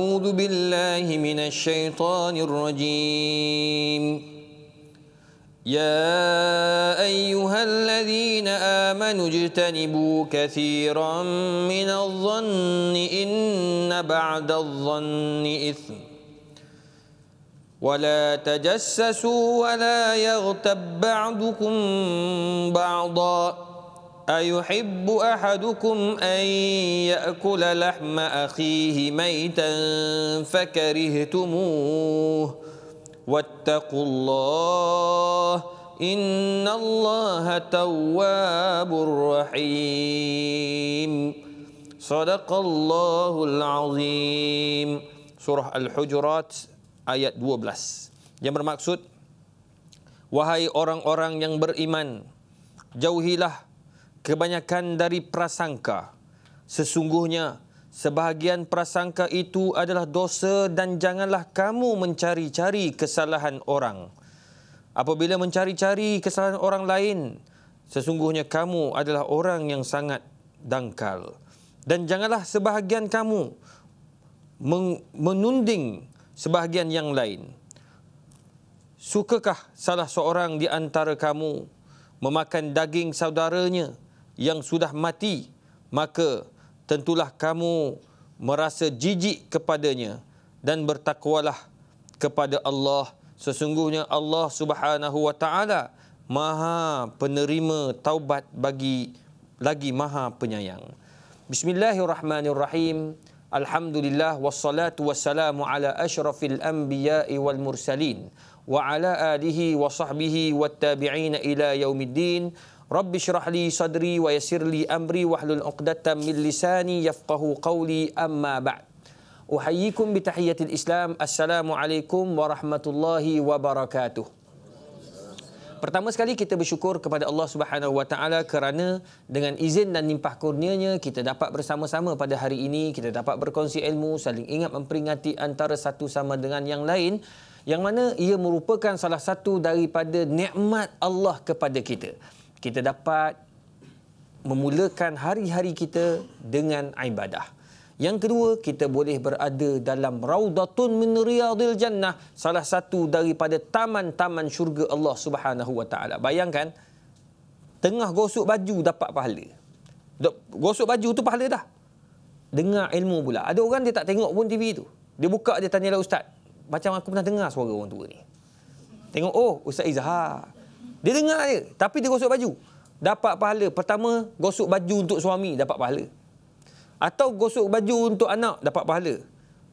أعوذ بالله من الشيطان الرجيم يا أيها الذين آمنوا اجتنبوا كثيرا من الظن إن بعد الظن إثم ولا تجسسوا ولا يغتب بعضكم بعضاً أيحب أحدكم أن يأكل لحم أخيه ميتا فكرهتموه واتقوا الله إن الله تواب رحيم صدق الله العظيم سورة الحجرات آية 12 yang bermaksud Wahai orang-orang yang beriman, jauhilah kebanyakan dari prasangka. Sesungguhnya, sebahagian prasangka itu adalah dosa dan janganlah kamu mencari-cari kesalahan orang. Apabila mencari-cari kesalahan orang lain, sesungguhnya kamu adalah orang yang sangat dangkal. Dan janganlah sebahagian kamu menunding sebahagian yang lain. Sukakah salah seorang di antara kamu memakan daging saudaranya yang sudah mati, maka tentulah kamu merasa jijik kepadanya dan bertakwalah kepada Allah. Sesungguhnya Allah Subhanahu wa taala Maha penerima taubat bagi lagi Maha penyayang. Bismillahirrahmanirrahim. Alhamdulillah wassalatu wassalamu ala asyrafil anbiya'i wal mursalin wa ala alihi wa sahbihi wat tabi'in ila yaumiddin Rabbi syrah li sadri wa yasir li amri wa hlul uqdatan min lisani yafqahu qawli amma ba'd. Uhayyikum bitahiyatil islam. Assalamualaikum warahmatullahi wabarakatuh. Pertama sekali kita bersyukur kepada Allah Subhanahu Wa Taala kerana dengan izin dan limpah kurnianya kita dapat bersama-sama pada hari ini kita dapat berkongsi ilmu saling ingat memperingati antara satu sama dengan yang lain yang mana ia merupakan salah satu daripada nikmat Allah kepada kita kita dapat memulakan hari-hari kita dengan ibadah. Yang kedua, kita boleh berada dalam raudatun min riyadil jannah, salah satu daripada taman-taman syurga Allah Subhanahu wa taala. Bayangkan tengah gosok baju dapat pahala. Gosok baju tu pahala dah. Dengar ilmu pula. Ada orang dia tak tengok pun TV tu. Dia buka dia tanya lah ustaz. Macam aku pernah dengar suara orang tua ni. Tengok oh Ustaz Izhar. Dia dengar aja, tapi dia gosok baju. Dapat pahala. Pertama, gosok baju untuk suami dapat pahala. Atau gosok baju untuk anak dapat pahala.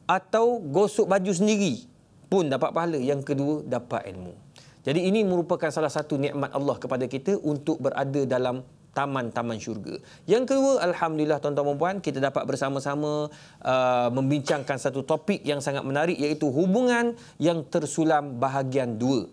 Atau gosok baju sendiri pun dapat pahala. Yang kedua, dapat ilmu. Jadi ini merupakan salah satu nikmat Allah kepada kita untuk berada dalam taman-taman syurga. Yang kedua, Alhamdulillah tuan-tuan dan puan, kita dapat bersama-sama uh, membincangkan satu topik yang sangat menarik iaitu hubungan yang tersulam bahagian dua.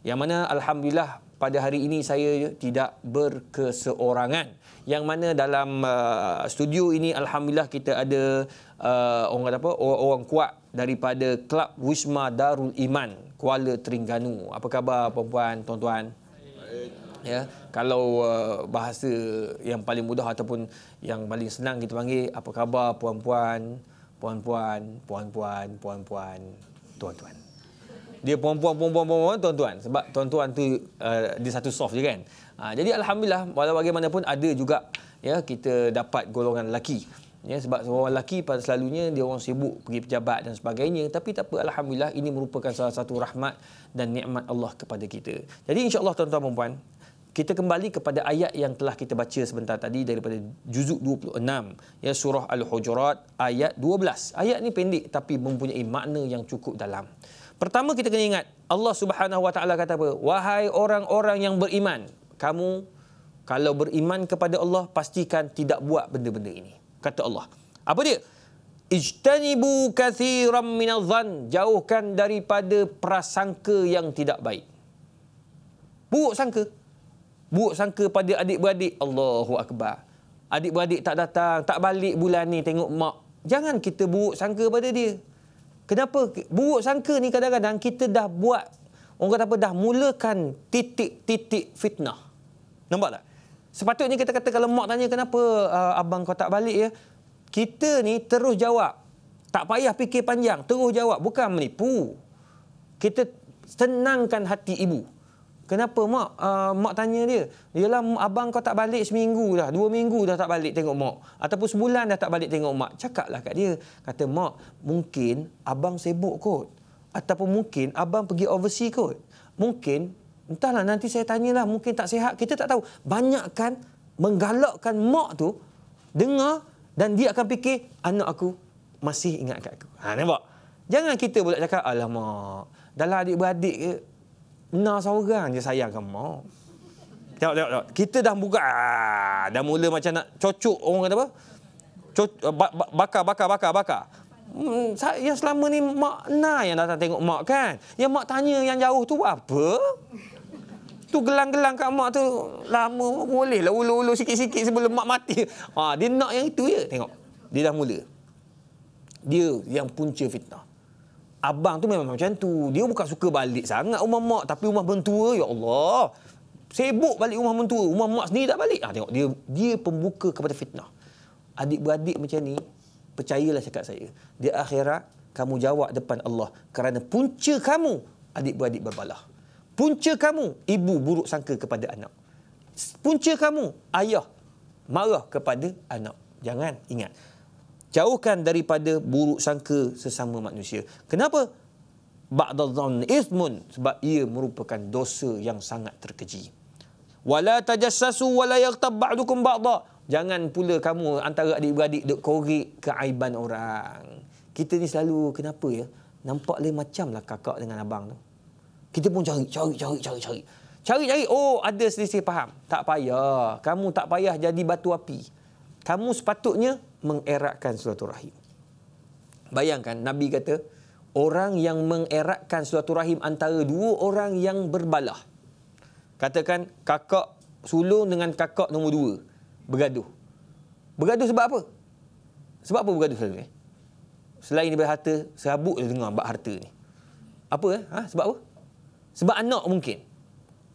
Yang mana Alhamdulillah pada hari ini saya tidak berkeseorangan. Yang mana dalam uh, studio ini alhamdulillah kita ada uh, orang apa orang, orang kuat daripada Club Wisma Darul Iman Kuala Terengganu. Apa khabar puan-puan, tuan-tuan? Ya, kalau uh, bahasa yang paling mudah ataupun yang paling senang kita panggil apa khabar puan-puan, puan-puan, puan-puan, puan-puan, tuan-tuan dia puan-puan puan-puan puan-puan tuan-tuan sebab tuan-tuan tu uh, dia satu soft je kan. Uh, jadi alhamdulillah walau bagaimanapun ada juga ya kita dapat golongan lelaki. Ya sebab orang lelaki pada selalunya dia orang sibuk pergi pejabat dan sebagainya tapi tak apa alhamdulillah ini merupakan salah satu rahmat dan nikmat Allah kepada kita. Jadi insya-Allah tuan-tuan puan-puan kita kembali kepada ayat yang telah kita baca sebentar tadi daripada juzuk 26 ya surah al-hujurat ayat 12. Ayat ni pendek tapi mempunyai makna yang cukup dalam. Pertama kita kena ingat Allah Subhanahu Wa Taala kata apa? Wahai orang-orang yang beriman, kamu kalau beriman kepada Allah pastikan tidak buat benda-benda ini. Kata Allah. Apa dia? Ijtanibu kathiran minal zan. Jauhkan daripada prasangka yang tidak baik. Buruk sangka. Buruk sangka pada adik-beradik. Allahu Akbar. Adik-beradik tak datang, tak balik bulan ni tengok mak. Jangan kita buruk sangka pada dia. Kenapa buruk sangka ni kadang-kadang kita dah buat orang kata apa dah mulakan titik-titik fitnah. Nampak tak? Sepatutnya kita kata kalau mak tanya kenapa uh, abang kau tak balik ya. Kita ni terus jawab. Tak payah fikir panjang, terus jawab bukan menipu. Kita senangkan hati ibu. Kenapa mak? Uh, mak tanya dia. Yalah abang kau tak balik seminggu dah. Dua minggu dah tak balik tengok mak. Ataupun sebulan dah tak balik tengok mak. Cakaplah kat dia. Kata mak, mungkin abang sibuk kot. Ataupun mungkin abang pergi overseas kot. Mungkin, entahlah nanti saya tanyalah. Mungkin tak sihat. Kita tak tahu. Banyakkan menggalakkan mak tu dengar dan dia akan fikir anak aku masih ingat kat aku. Ha, nampak? Jangan kita pula cakap, alamak, dalam adik-beradik ke, Na seorang je sayang kamu. Tengok, tengok, tengok. Kita dah buka. Ah, dah mula macam nak cocok. Orang kata apa? Ah, bakar, bakar, bakar, bakar. Hmm, yang selama ni mak na yang datang tengok mak kan. Yang mak tanya yang jauh tu apa? Tu gelang-gelang kat mak tu lama boleh lah ulu-ulu sikit-sikit sebelum mak mati. Ah, dia nak yang itu je. Tengok. Dia dah mula. Dia yang punca fitnah abang tu memang macam tu. Dia bukan suka balik sangat rumah mak tapi rumah mentua ya Allah. Sibuk balik rumah mentua, rumah mak sendiri tak balik. Ah tengok dia dia pembuka kepada fitnah. Adik-beradik macam ni, percayalah cakap saya. Di akhirat kamu jawab depan Allah kerana punca kamu adik-beradik berbalah. Punca kamu ibu buruk sangka kepada anak. Punca kamu ayah marah kepada anak. Jangan ingat jauhkan daripada buruk sangka sesama manusia. Kenapa? Ba'dadhan ismun sebab ia merupakan dosa yang sangat terkeji. Wala tajassasu wala yaghtab ba'dukum ba'da. Jangan pula kamu antara adik-beradik duk korek keaiban orang. Kita ni selalu kenapa ya? Nampak lain macam lah kakak dengan abang tu. Kita pun cari, cari, cari, cari, cari. Cari, cari. Oh, ada selisih faham. Tak payah. Kamu tak payah jadi batu api. Kamu sepatutnya mengeratkan silaturahim. Bayangkan Nabi kata, orang yang mengeratkan silaturahim antara dua orang yang berbalah. Katakan kakak sulung dengan kakak nombor dua bergaduh. Bergaduh sebab apa? Sebab apa bergaduh selalu? Eh? Selain daripada harta, serabut dia dengar bab harta ni. Apa? Eh? Ha? Sebab apa? Sebab anak mungkin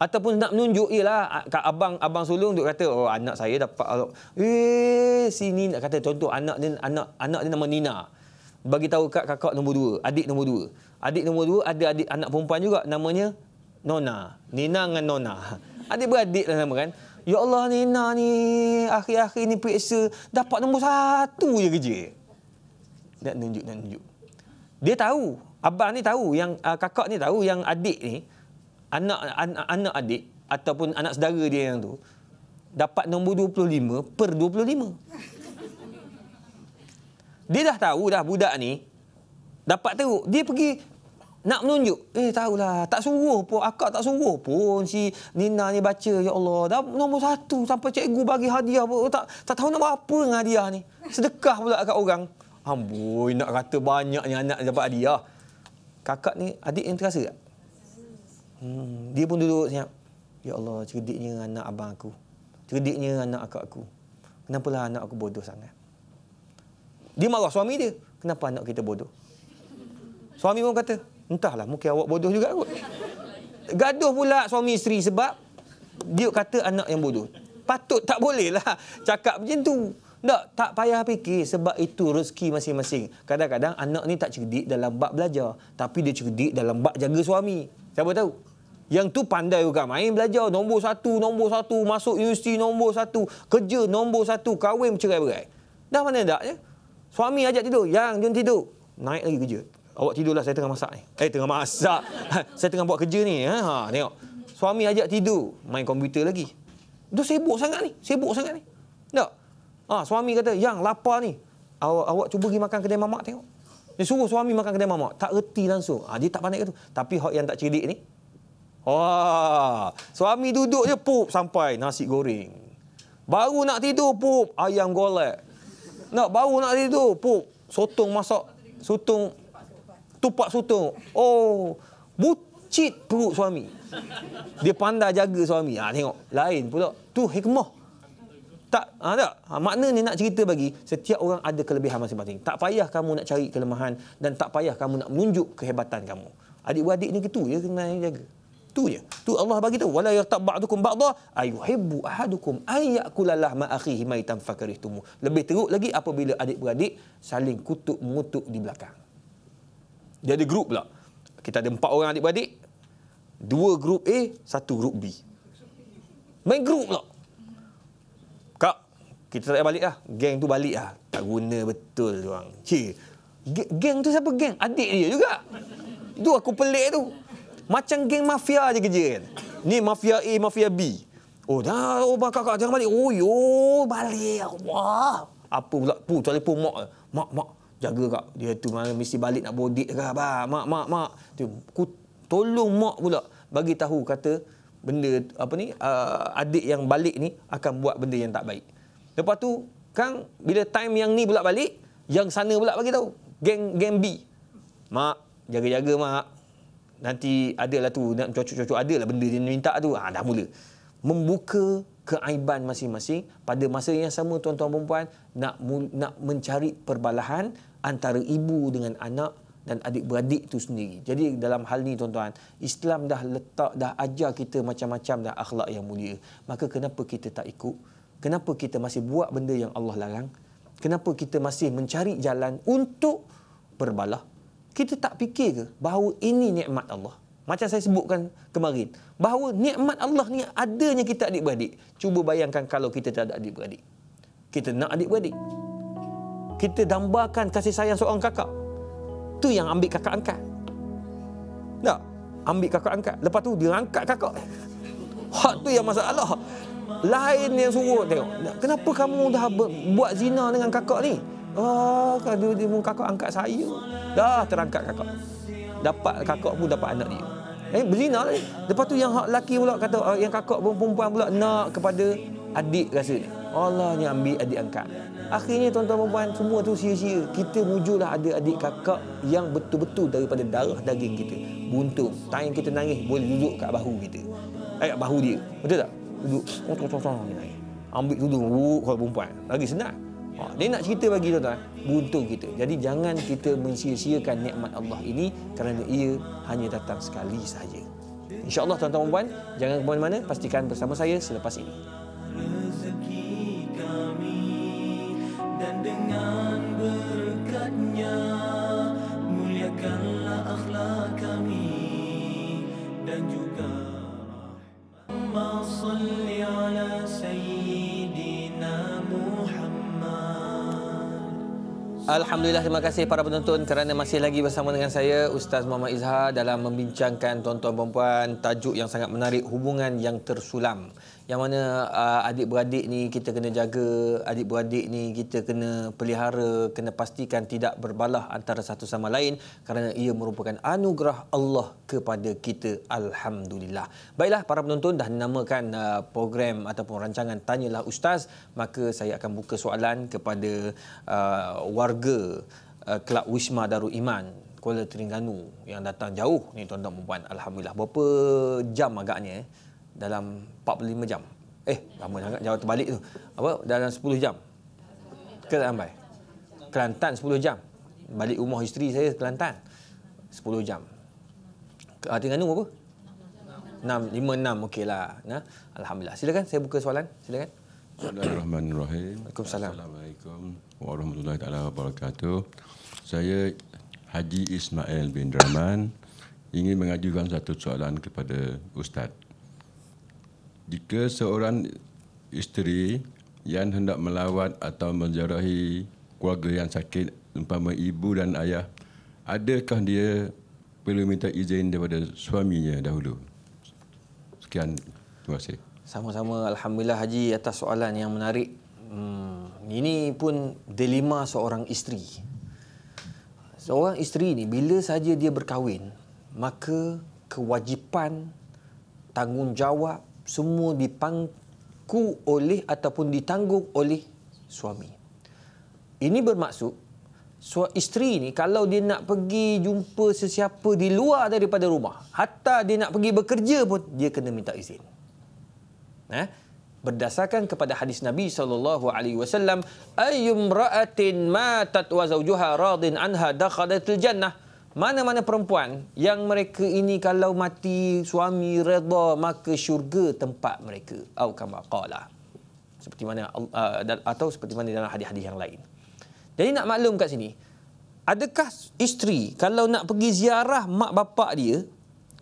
ataupun nak menunjuk ialah kat abang abang sulung duk kata oh anak saya dapat eh sini nak kata contoh anak dia anak anak dia nama Nina bagi tahu kat kakak nombor dua, adik nombor dua. Adik nombor dua ada adik anak perempuan juga namanya Nona. Nina dengan Nona. Adik beradik lah nama kan. Ya Allah Nina ni akhir-akhir ni periksa dapat nombor satu je kerja. Nak tunjuk, nak tunjuk. Dia tahu. Abang ni tahu yang kakak ni tahu yang adik ni anak an, anak adik ataupun anak saudara dia yang tu dapat nombor 25 per 25. Dia dah tahu dah budak ni dapat teruk. Dia pergi nak menunjuk. Eh tahulah, tak suruh pun. Akak tak suruh pun si Nina ni baca. Ya Allah, dah nombor satu sampai cikgu bagi hadiah pun. Tak, tak tahu nak buat apa dengan hadiah ni. Sedekah pula kat orang. Amboi, nak kata banyaknya anak dapat hadiah. Kakak ni adik yang terasa tak? Hmm. Dia pun duduk siap. Ya Allah, cerdiknya anak abang aku. Cerdiknya anak akak aku. Kenapalah anak aku bodoh sangat? Dia marah suami dia. Kenapa anak kita bodoh? Suami pun kata, entahlah mungkin awak bodoh juga kot. Gaduh pula suami isteri sebab dia kata anak yang bodoh. Patut tak boleh lah cakap macam tu. Tak, tak payah fikir sebab itu rezeki masing-masing. Kadang-kadang anak ni tak cerdik dalam bab belajar. Tapi dia cerdik dalam bab jaga suami. Siapa tahu? yang tu pandai juga main belajar nombor satu, nombor satu, masuk universiti nombor satu, kerja nombor satu, kahwin bercerai berai. Dah mana tak ya? Suami ajak tidur, yang jom tidur. Naik lagi kerja. Awak tidurlah saya tengah masak ni. Eh tengah masak. saya tengah buat kerja ni. Ya? Ha, tengok. Suami ajak tidur, main komputer lagi. dah sibuk sangat ni, sibuk sangat ni. Tak. Ha, suami kata, "Yang lapar ni. Awak awak cuba pergi makan kedai mamak tengok." Dia suruh suami makan kedai mamak. Tak reti langsung. Ha, dia tak pandai kata. Tapi hak yang tak cerdik ni, Wah, suami duduk je pup sampai nasi goreng. Baru nak tidur pup ayam golek. Nak baru nak tidur pup sotong masak sotong tupak sotong. Oh, bucit perut suami. Dia pandai jaga suami. Ah ha, tengok, lain pula. Tu hikmah. Tak, ha, tak. Ha, makna ni nak cerita bagi, setiap orang ada kelebihan masing-masing. Tak payah kamu nak cari kelemahan dan tak payah kamu nak menunjuk kehebatan kamu. Adik-beradik ni gitu je kena jaga tu je tu Allah bagi tu wala yartab ba'dukum ba'dha ayuhibbu ahadukum ayyakula lahma akhihi maitan fakarihtum lebih teruk lagi apabila adik-beradik saling kutuk mengutuk di belakang dia ada grup pula kita ada empat orang adik-beradik dua grup A satu grup B main grup pula kak kita tak balik lah geng tu balik lah tak guna betul tu orang cik geng tu siapa geng adik dia juga Tu aku pelik tu macam geng mafia aja kerja kan. Ni mafia A, mafia B. Oh dah, oh bakal kakak, jangan balik. Oh yo, balik. Wah. Apa pula, pu, telefon mak. Mak, mak, jaga kak. Dia tu mana mesti balik nak bodit ke apa. Mak, mak, mak. Tu, ku, tolong mak pula bagi tahu kata benda apa ni, uh, adik yang balik ni akan buat benda yang tak baik. Lepas tu, kang bila time yang ni pula balik, yang sana pula bagi tahu. Geng, geng B. Mak, jaga-jaga mak nanti lah tu nak cucu cucuk lah. benda dia minta tu ha, dah mula membuka keaiban masing-masing pada masa yang sama tuan-tuan dan puan nak nak mencari perbalahan antara ibu dengan anak dan adik-beradik tu sendiri. Jadi dalam hal ni tuan-tuan, Islam dah letak dah ajar kita macam-macam dah akhlak yang mulia. Maka kenapa kita tak ikut? Kenapa kita masih buat benda yang Allah larang? Kenapa kita masih mencari jalan untuk berbalah? kita tak fikir ke bahawa ini nikmat Allah? Macam saya sebutkan kemarin, bahawa nikmat Allah ni adanya kita adik-beradik. Cuba bayangkan kalau kita tak ada adik-beradik. Kita nak adik-beradik. Kita dambakan kasih sayang seorang kakak. Tu yang ambil kakak angkat. Tak? Ambil kakak angkat. Lepas tu dia kakak. Hak tu yang masalah. Lain yang suruh tengok. Kenapa kamu dah buat zina dengan kakak ni? Oh, kalau dia mung kakak angkat saya. Dah terangkat kakak. Dapat kakak pun dapat anak dia. Eh, belina lah. Eh. Lepas tu yang lelaki pula kata, uh, yang kakak pun perempuan pula nak kepada adik rasa ni. Allah ni ambil adik angkat. Akhirnya tuan-tuan perempuan semua tu sia-sia. Kita mujulah ada adik kakak yang betul-betul daripada darah daging kita. Buntung. Tangan kita nangis boleh duduk kat bahu kita. Eh, bahu dia. Betul tak? Duduk. Ambil tudung. Oh, kalau perempuan. Lagi senang. Ha, dia nak cerita bagi tuan-tuan, buntung kita. Jadi jangan kita mensia-siakan nikmat Allah ini kerana ia hanya datang sekali sahaja. InsyaAllah tuan-tuan dan puan, jangan ke mana-mana, pastikan bersama saya selepas ini. Rezeki kami Alhamdulillah terima kasih para penonton kerana masih lagi bersama dengan saya Ustaz Muhammad Izhar dalam membincangkan tuan-tuan puan tajuk yang sangat menarik hubungan yang tersulam yang mana uh, adik-beradik ni kita kena jaga, adik-beradik ni kita kena pelihara, kena pastikan tidak berbalah antara satu sama lain kerana ia merupakan anugerah Allah kepada kita. Alhamdulillah. Baiklah, para penonton dah namakan uh, ah, program ataupun rancangan Tanyalah Ustaz, maka saya akan buka soalan kepada uh, warga uh, Kelab Wisma Darul Iman. Kuala Terengganu yang datang jauh ni tuan-tuan dan alhamdulillah berapa jam agaknya eh? dalam 45 jam. Eh, lama sangat jauh terbalik tu. Apa? Dalam 10 jam. Ke tak sampai? Kelantan 10 jam. Balik rumah isteri saya Kelantan. 10 jam. Ah, tinggal nombor apa? 6, 5, 6. Okeylah. Nah, Alhamdulillah. Silakan saya buka soalan. Silakan. Bismillahirrahmanirrahim. Waalaikumsalam. Assalamualaikum warahmatullahi taala wabarakatuh. Saya Haji Ismail bin Rahman ingin mengajukan satu soalan kepada Ustaz jika seorang isteri yang hendak melawat atau menjarahi keluarga yang sakit umpama ibu dan ayah adakah dia perlu minta izin daripada suaminya dahulu sekian terima kasih sama-sama alhamdulillah haji atas soalan yang menarik hmm, ini pun dilema seorang isteri seorang isteri ni bila saja dia berkahwin maka kewajipan tanggungjawab semua dipangku oleh ataupun ditanggung oleh suami. Ini bermaksud sua isteri ni kalau dia nak pergi jumpa sesiapa di luar daripada rumah, hatta dia nak pergi bekerja pun dia kena minta izin. Eh? Berdasarkan kepada hadis Nabi saw, ayum wasallam, maatat wa zawjuha radin anha dakhalatil jannah mana-mana perempuan yang mereka ini kalau mati suami redha maka syurga tempat mereka au kama qala seperti mana uh, atau seperti mana dalam hadis-hadis yang lain jadi nak maklum kat sini adakah isteri kalau nak pergi ziarah mak bapak dia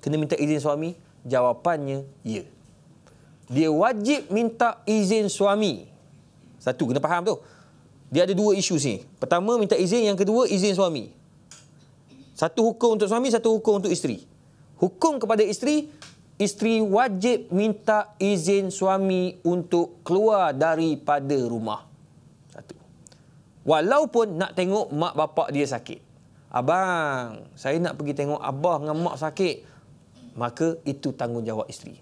kena minta izin suami jawapannya ya dia wajib minta izin suami satu kena faham tu dia ada dua isu sini pertama minta izin yang kedua izin suami satu hukum untuk suami, satu hukum untuk isteri. Hukum kepada isteri, isteri wajib minta izin suami untuk keluar daripada rumah. Satu. Walaupun nak tengok mak bapak dia sakit. Abang, saya nak pergi tengok abah dengan mak sakit. Maka itu tanggungjawab isteri.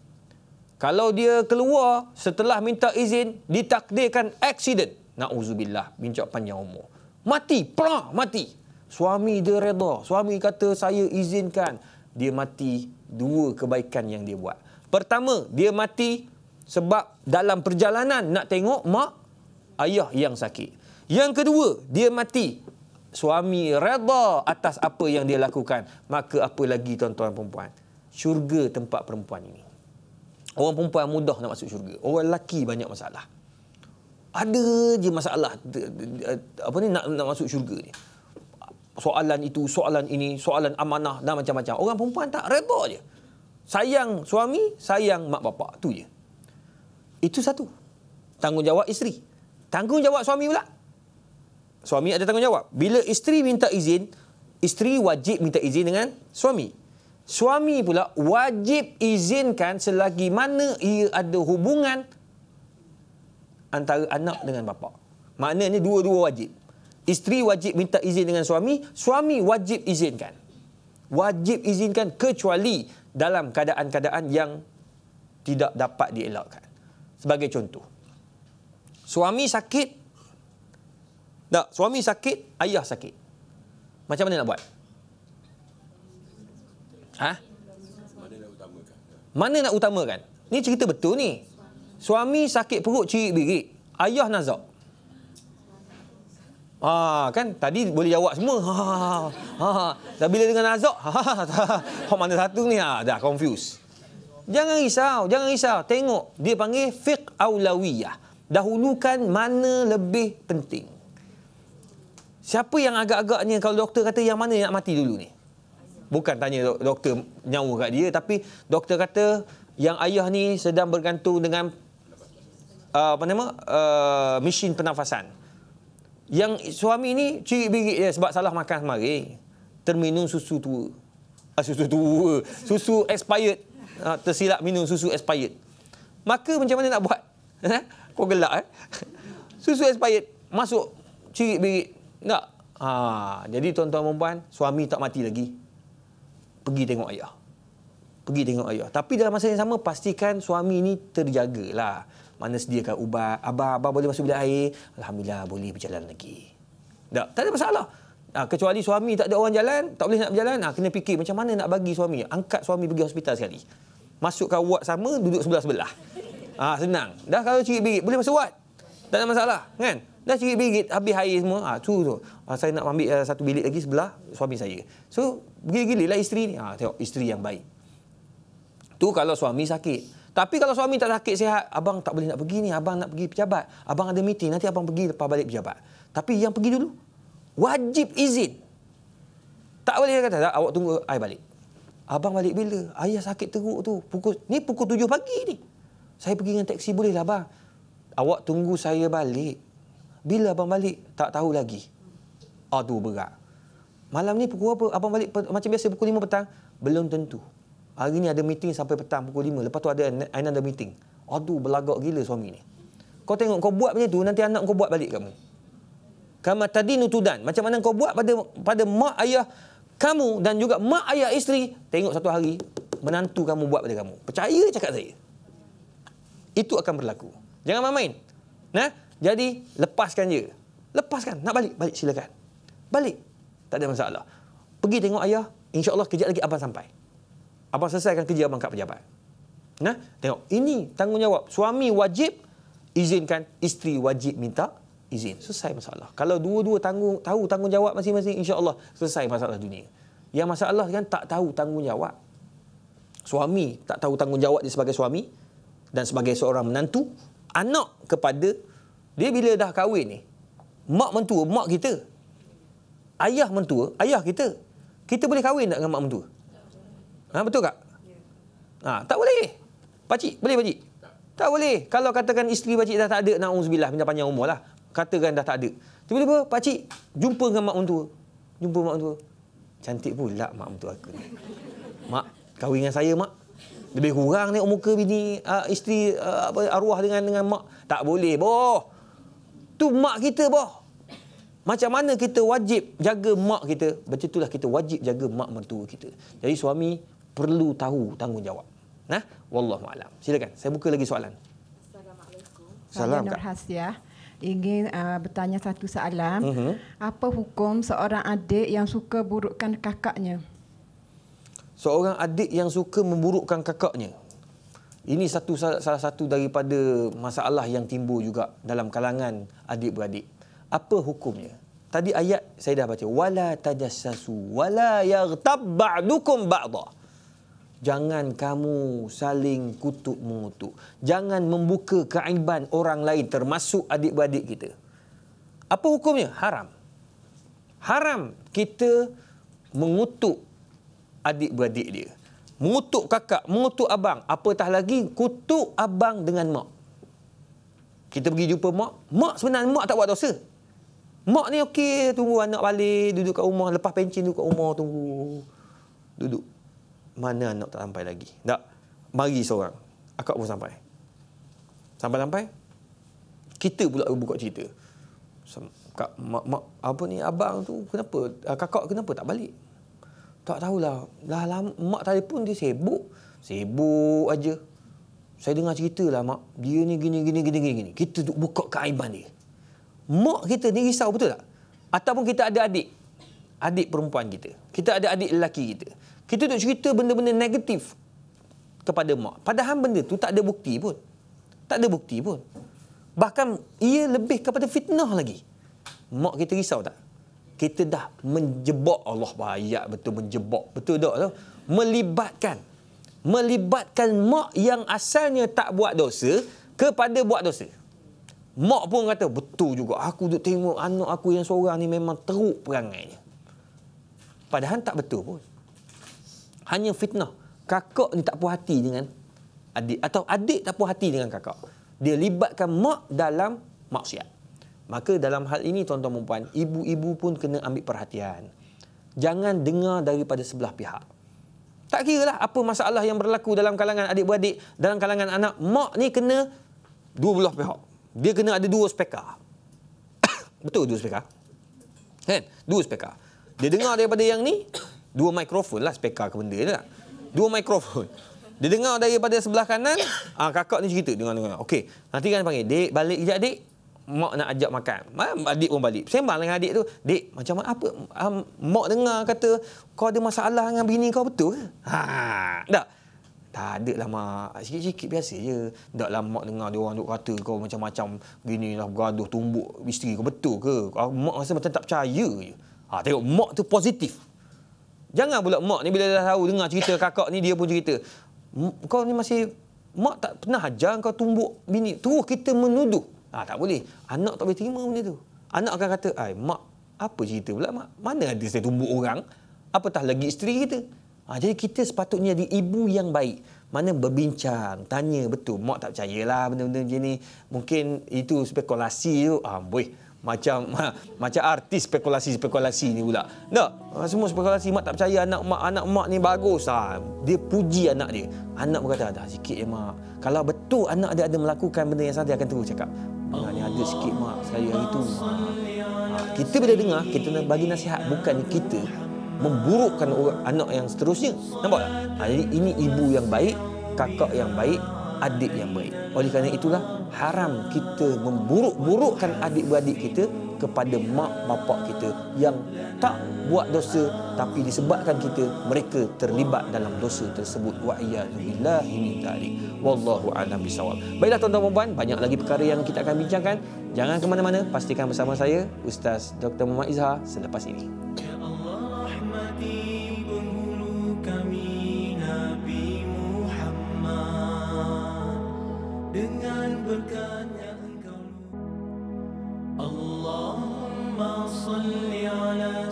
Kalau dia keluar setelah minta izin, ditakdirkan accident. Na'udzubillah, bincang panjang umur. Mati, perang, mati. Suami dia redha. Suami kata saya izinkan. Dia mati dua kebaikan yang dia buat. Pertama, dia mati sebab dalam perjalanan nak tengok mak ayah yang sakit. Yang kedua, dia mati suami redha atas apa yang dia lakukan. Maka apa lagi tuan-tuan perempuan? Syurga tempat perempuan ini. Orang perempuan mudah nak masuk syurga. Orang lelaki banyak masalah. Ada je masalah apa ni nak nak masuk syurga ni soalan itu, soalan ini, soalan amanah dan macam-macam. Orang perempuan tak reda je. Sayang suami, sayang mak bapak. tu je. Itu satu. Tanggungjawab isteri. Tanggungjawab suami pula. Suami ada tanggungjawab. Bila isteri minta izin, isteri wajib minta izin dengan suami. Suami pula wajib izinkan selagi mana ia ada hubungan antara anak dengan bapa. Maknanya dua-dua wajib. Isteri wajib minta izin dengan suami, suami wajib izinkan. Wajib izinkan kecuali dalam keadaan-keadaan yang tidak dapat dielakkan. Sebagai contoh, suami sakit, tak, suami sakit, ayah sakit. Macam mana nak buat? Ha? Mana nak utamakan? Mana nak cerita betul ni. Suami sakit perut, cirit birik. Ayah nazak. Ha kan tadi boleh jawab semua. Ha. Ha. ha, ha. ha dah bila dengan azab. Ha. Mana satu ni ha dah confuse. Jangan risau, jangan risau. Tengok dia panggil fiqh aulawiyah. Dahulukan mana lebih penting. Siapa yang agak-agaknya kalau doktor kata yang mana nak mati dulu ni? Bukan tanya doktor nyawa kat dia tapi doktor kata yang ayah ni sedang bergantung dengan uh, apa nama? Uh, mesin penafasan yang suami ni cirit-birit dia sebab salah makan semari. Terminum susu tua. Ah, susu tua. Susu expired. Ah, tersilap minum susu expired. Maka macam mana nak buat? Eh? Kau gelak eh? Susu expired. Masuk cirit-birit. Tak? Ha, ah, jadi tuan-tuan perempuan, suami tak mati lagi. Pergi tengok ayah. Pergi tengok ayah. Tapi dalam masa yang sama, pastikan suami ni terjagalah. lah mana sediakan ubat. abah abah boleh masuk bilik air. Alhamdulillah boleh berjalan lagi. Tak, tak ada masalah. Ha, kecuali suami tak ada orang jalan, tak boleh nak berjalan, ha, kena fikir macam mana nak bagi suami. Angkat suami pergi hospital sekali. Masukkan wad sama, duduk sebelah-sebelah. Ha, ah, senang. Dah kalau cirit birit, boleh masuk wad. Tak ada masalah, kan? Dah cirit birit, habis air semua. Ha, tu, tu. Ha, saya nak ambil uh, satu bilik lagi sebelah suami saya. So, gila-gila lah isteri ni. Ha, tengok, isteri yang baik. Tu kalau suami sakit. Tapi kalau suami tak sakit sihat, abang tak boleh nak pergi ni, abang nak pergi pejabat. Abang ada meeting, nanti abang pergi lepas balik pejabat. Tapi yang pergi dulu, wajib izin. Tak boleh dia kata, awak tunggu saya balik. Abang balik bila? Ayah sakit teruk tu. Pukul ni pukul tujuh pagi ni. Saya pergi dengan teksi bolehlah. abang. Awak tunggu saya balik. Bila abang balik? Tak tahu lagi. Aduh berat. Malam ni pukul apa? Abang balik macam biasa pukul lima petang? Belum tentu. Hari ni ada meeting sampai petang pukul 5. Lepas tu ada Aina ada meeting. Aduh, belagak gila suami ni. Kau tengok kau buat macam tu, nanti anak kau buat balik kamu. Kama tadi nutudan. Macam mana kau buat pada pada mak ayah kamu dan juga mak ayah isteri. Tengok satu hari, menantu kamu buat pada kamu. Percaya cakap saya. Itu akan berlaku. Jangan main-main. Nah, jadi, lepaskan je. Lepaskan. Nak balik? Balik silakan. Balik. Tak ada masalah. Pergi tengok ayah. InsyaAllah kejap lagi abang sampai abang selesaikan kerja abang kat pejabat. Nah, tengok ini tanggungjawab suami wajib izinkan, isteri wajib minta izin. Selesai masalah. Kalau dua-dua tanggung tahu tanggungjawab masing-masing, insya-Allah selesai masalah dunia. Yang masalah kan tak tahu tanggungjawab. Suami tak tahu tanggungjawab dia sebagai suami dan sebagai seorang menantu, anak kepada dia bila dah kahwin ni. Mak mentua, mak kita. Ayah mentua, ayah kita. Kita boleh kahwin tak dengan mak mentua? Ha, betul tak? Ha, tak boleh. Pakcik, boleh pakcik? Tak. tak boleh. Kalau katakan isteri pakcik dah tak ada, na'udzubillah, minta panjang umur lah. Katakan dah tak ada. Tiba-tiba pakcik jumpa dengan mak mentua. Jumpa mak mentua. Cantik pula mak mentua aku. Mak, kahwin dengan saya, mak. Lebih kurang ni umur ke bini uh, isteri uh, apa, arwah dengan dengan mak. Tak boleh, boh. Tu mak kita, boh. Macam mana kita wajib jaga mak kita, macam itulah kita wajib jaga mak mentua kita. Jadi suami perlu tahu tanggungjawab. Nah, wallahu alam. Silakan. Saya buka lagi soalan. Assalamualaikum. Salam Kak. Ya. Ingin uh, bertanya satu soalan. Uh-huh. Apa hukum seorang adik yang suka burukkan kakaknya? Seorang adik yang suka memburukkan kakaknya. Ini satu salah satu daripada masalah yang timbul juga dalam kalangan adik-beradik. Apa hukumnya? Tadi ayat saya dah baca wala tajassasu wala yaghtab ba'dukum ba'dha. Jangan kamu saling kutuk mengutuk. Jangan membuka keaiban orang lain termasuk adik-beradik kita. Apa hukumnya? Haram. Haram kita mengutuk adik-beradik dia. Mengutuk kakak, mengutuk abang. Apatah lagi kutuk abang dengan mak. Kita pergi jumpa mak. Mak sebenarnya mak tak buat dosa. Mak ni okey tunggu anak balik duduk kat rumah lepas pencin duduk kat rumah tunggu. Duduk mana anak tak sampai lagi. Tak, mari seorang. Akak pun sampai. Sampai-sampai, kita pula buka cerita. Kak, mak, mak, apa ni abang tu kenapa ah, kakak kenapa tak balik tak tahulah dah lama mak telefon dia sibuk sibuk aja saya dengar cerita lah mak dia ni gini gini gini gini, gini. kita duk buka keaiban dia mak kita ni risau betul tak ataupun kita ada adik adik perempuan kita kita ada adik lelaki kita kita duk cerita benda-benda negatif kepada mak. Padahal benda tu tak ada bukti pun. Tak ada bukti pun. Bahkan ia lebih kepada fitnah lagi. Mak kita risau tak? Kita dah menjebak Allah bayak betul menjebak. Betul tak tu? Melibatkan. Melibatkan mak yang asalnya tak buat dosa kepada buat dosa. Mak pun kata, betul juga. Aku duk tengok anak aku yang seorang ni memang teruk perangainya. Padahal tak betul pun hanya fitnah. Kakak ni tak puas hati dengan adik atau adik tak puas hati dengan kakak. Dia libatkan mak dalam maksiat. Maka dalam hal ini tuan-tuan dan puan, ibu-ibu pun kena ambil perhatian. Jangan dengar daripada sebelah pihak. Tak kira lah apa masalah yang berlaku dalam kalangan adik-beradik, dalam kalangan anak. Mak ni kena dua belah pihak. Dia kena ada dua speka. Betul dua speka? Kan? Dua speka. Dia dengar daripada yang ni, dua mikrofon lah speaker ke benda lah. Dua mikrofon. Dia dengar daripada sebelah kanan, ah kakak ni cerita dengan dengar. Okey, nanti kan panggil, "Dek, balik kejap, Dek." Mak nak ajak makan. adik pun balik. Sembang dengan adik tu, "Dek, macam mana apa? Um, mak dengar kata kau ada masalah dengan bini kau betul ke?" Ha, tak. Tak ada lah mak. Sikit-sikit biasa je. Tak lah mak dengar dia orang duk kata kau macam-macam gini lah bergaduh tumbuk isteri kau betul ke? Ah, mak rasa macam tak percaya je. Ha, tengok mak tu positif. Jangan pula mak ni bila dah tahu dengar cerita kakak ni dia pun cerita. Kau ni masih mak tak pernah ajar kau tumbuk bini. Terus kita menuduh. Ah tak boleh. Anak tak boleh terima benda tu. Anak akan kata, "Ai mak, apa cerita pula mak? Mana ada saya tumbuk orang? Apatah lagi isteri kita." Ha, jadi kita sepatutnya di ibu yang baik. Mana berbincang, tanya betul. Mak tak percayalah benda-benda macam ni. Mungkin itu spekulasi tu. Ah boleh macam macam artis spekulasi-spekulasi ni pula. Tak, semua spekulasi mak tak percaya anak mak anak mak ni bagus. Ha, dia puji anak dia. Anak berkata ada sikit je mak. Kalau betul anak dia ada melakukan benda yang salah dia akan terus cakap. Mak ni ada sikit mak sekali hari tu. Ha, kita bila dengar kita nak bagi nasihat bukan kita memburukkan orang, anak yang seterusnya. Nampak tak? Ha, jadi ini ibu yang baik, kakak yang baik, adik yang baik. Oleh kerana itulah haram kita memburuk-burukkan adik-beradik kita kepada mak bapak kita yang tak buat dosa tapi disebabkan kita mereka terlibat dalam dosa tersebut wa iyyadzubillahi min dzalik wallahu a'lam bisawab baiklah tuan-tuan dan puan banyak lagi perkara yang kita akan bincangkan jangan ke mana-mana pastikan bersama saya ustaz Dr Muhammad Izhar selepas ini Allahumma salli ala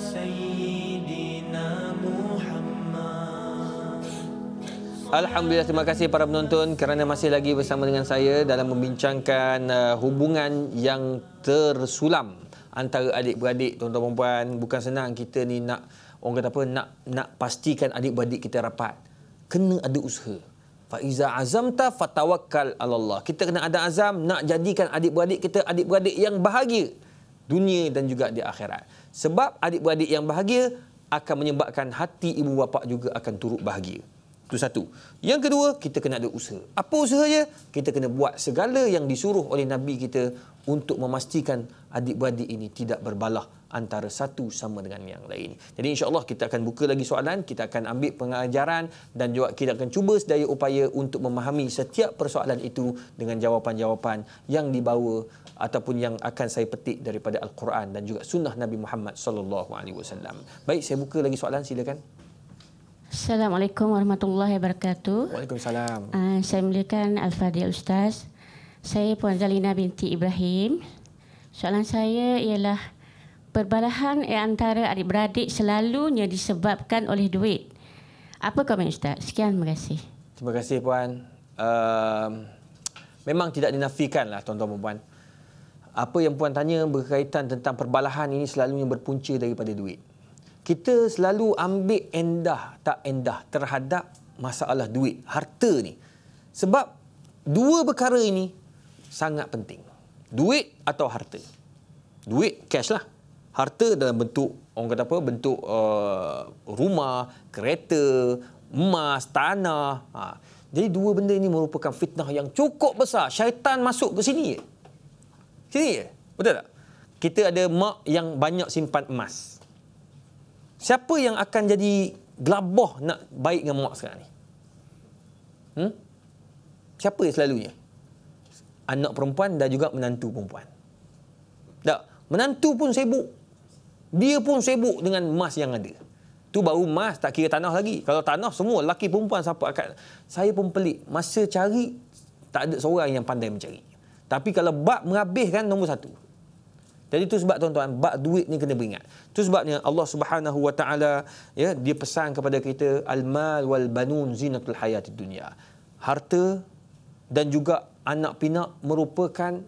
Muhammad Alhamdulillah terima kasih para penonton kerana masih lagi bersama dengan saya dalam membincangkan uh, hubungan yang tersulam antara adik-beradik tuan-tuan puan-puan bukan senang kita ni nak orang kata apa nak nak pastikan adik-beradik kita rapat kena ada usaha Faiza azamta fatawakkal Allah. Kita kena ada azam nak jadikan adik-beradik kita adik-beradik yang bahagia dunia dan juga di akhirat. Sebab adik-beradik yang bahagia akan menyebabkan hati ibu bapa juga akan turut bahagia. Itu satu. Yang kedua, kita kena ada usaha. Apa usahanya? Kita kena buat segala yang disuruh oleh Nabi kita untuk memastikan adik-beradik ini tidak berbalah antara satu sama dengan yang lain. Jadi insya-Allah kita akan buka lagi soalan, kita akan ambil pengajaran dan juga kita akan cuba sedaya upaya untuk memahami setiap persoalan itu dengan jawapan-jawapan yang dibawa ataupun yang akan saya petik daripada al-Quran dan juga sunnah Nabi Muhammad SAW. Baik, saya buka lagi soalan, silakan. Assalamualaikum warahmatullahi wabarakatuh. Waalaikumsalam. Uh, saya melihatkan Al-Fadil Ustaz. Saya Puan Zalina binti Ibrahim. Soalan saya ialah perbalahan antara adik-beradik selalunya disebabkan oleh duit. Apa komen Ustaz? Sekian, terima kasih. Terima kasih Puan. Uh, memang tidak dinafikanlah tuan-tuan dan puan. Apa yang puan tanya berkaitan tentang perbalahan ini selalunya berpunca daripada duit kita selalu ambil endah tak endah terhadap masalah duit, harta ni. Sebab dua perkara ini sangat penting. Duit atau harta. Duit cash lah. Harta dalam bentuk orang kata apa? Bentuk uh, rumah, kereta, emas, tanah. Ha. Jadi dua benda ini merupakan fitnah yang cukup besar. Syaitan masuk ke sini je. Sini Betul tak? Kita ada mak yang banyak simpan emas. Siapa yang akan jadi gelaboh nak baik dengan mak sekarang ni? Hmm? Siapa yang selalunya? Anak perempuan dan juga menantu perempuan. Tak. Menantu pun sibuk. Dia pun sibuk dengan emas yang ada. Tu baru emas tak kira tanah lagi. Kalau tanah, semua lelaki perempuan siapa akan... Saya pun pelik. Masa cari, tak ada seorang yang pandai mencari. Tapi kalau bab merabihkan, nombor satu. Jadi itu sebab tuan-tuan, bab duit ni kena beringat. Itu sebabnya Allah Subhanahu Wa Taala ya dia pesan kepada kita al-mal wal banun zinatul hayati dunya. Harta dan juga anak pinak merupakan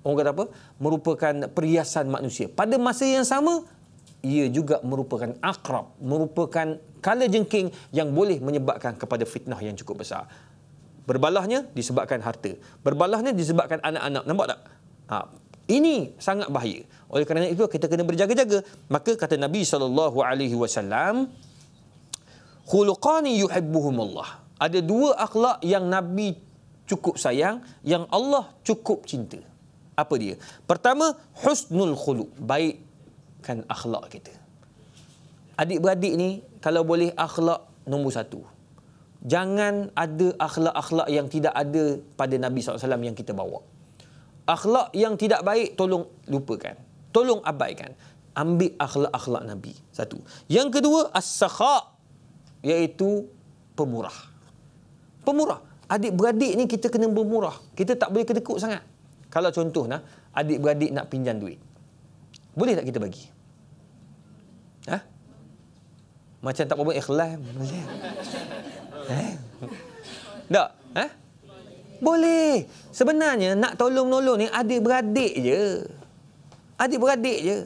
orang kata apa? merupakan perhiasan manusia. Pada masa yang sama ia juga merupakan akrab, merupakan kala jengking yang boleh menyebabkan kepada fitnah yang cukup besar. Berbalahnya disebabkan harta. Berbalahnya disebabkan anak-anak. Nampak tak? Ha, ini sangat bahaya. Oleh kerana itu kita kena berjaga-jaga. Maka kata Nabi sallallahu alaihi wasallam khuluqani yuhibbuhumullah. Ada dua akhlak yang Nabi cukup sayang, yang Allah cukup cinta. Apa dia? Pertama husnul khuluq, baikkan akhlak kita. Adik-beradik ni kalau boleh akhlak nombor satu. Jangan ada akhlak-akhlak yang tidak ada pada Nabi SAW yang kita bawa. Akhlak yang tidak baik tolong lupakan. Tolong abaikan. Ambil akhlak-akhlak Nabi. Satu. Yang kedua, as-sakha. Iaitu pemurah. Pemurah. Adik-beradik ni kita kena bermurah. Kita tak boleh kedekut sangat. Kalau contohnya adik-beradik nak pinjam duit. Boleh tak kita bagi? Ha? Macam tak apa-apa ikhlas. Boleh. Eh? Tak? Ha? Boleh. Sebenarnya nak tolong-nolong ni adik-beradik je. Adik-beradik je.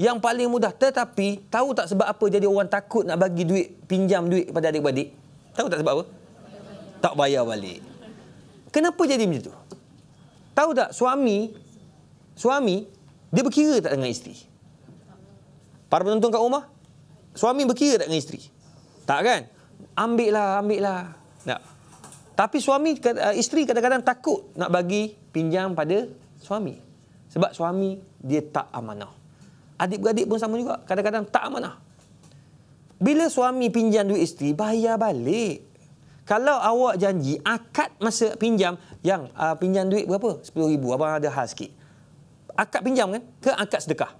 Yang paling mudah tetapi tahu tak sebab apa jadi orang takut nak bagi duit, pinjam duit pada adik-beradik? Tahu tak sebab apa? Tak bayar balik. Kenapa jadi macam tu? Tahu tak suami suami dia berkira tak dengan isteri? Para penonton kat rumah, suami berkira tak dengan isteri? Tak kan? Ambil lah, ambil lah. Tapi suami uh, isteri kadang-kadang takut nak bagi pinjam pada suami. Sebab suami dia tak amanah. Adik-beradik pun sama juga, kadang-kadang tak amanah. Bila suami pinjam duit isteri, bayar balik. Kalau awak janji akad masa pinjam yang uh, pinjam duit berapa? 10000 abang ada hal sikit. Akad pinjam kan? Ke akad sedekah?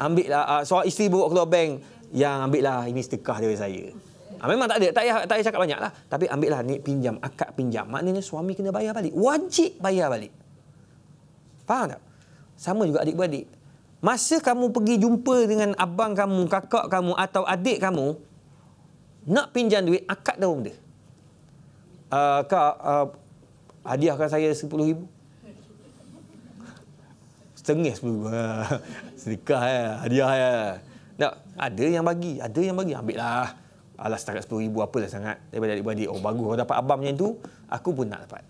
Ambil lah. Uh, so isteri bawa keluar bank yang ambil lah ini sedekah dari saya. Ha, memang tak ada. Tak payah, tak payah cakap banyak lah. Tapi ambil lah ni pinjam. Akad pinjam. Maknanya suami kena bayar balik. Wajib bayar balik. Faham tak? Sama juga adik-beradik. Masa kamu pergi jumpa dengan abang kamu, kakak kamu atau adik kamu. Nak pinjam duit, akad dah benda. Uh, kak, uh, hadiahkan saya RM10,000. Setengah RM10,000. Sedekah ya, hadiah ya. Eh. Tak, ada yang bagi, ada yang bagi. Ambil lah. Alah setakat rm apa dah sangat daripada adik-beradik. Oh bagus kalau dapat abang macam tu, aku pun nak dapat.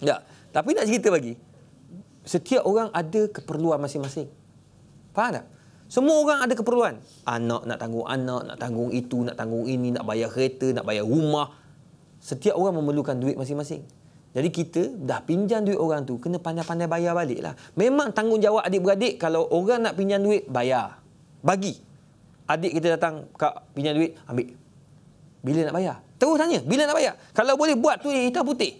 Tak. Tapi nak cerita bagi, setiap orang ada keperluan masing-masing. Faham tak? Semua orang ada keperluan. Anak nak tanggung anak, nak tanggung itu, nak tanggung ini, nak bayar kereta, nak bayar rumah. Setiap orang memerlukan duit masing-masing. Jadi kita dah pinjam duit orang tu, kena pandai-pandai bayar baliklah. Memang tanggungjawab adik-beradik kalau orang nak pinjam duit, bayar. Bagi adik kita datang kak pinjam duit ambil bila nak bayar terus tanya bila nak bayar kalau boleh buat tu kita putih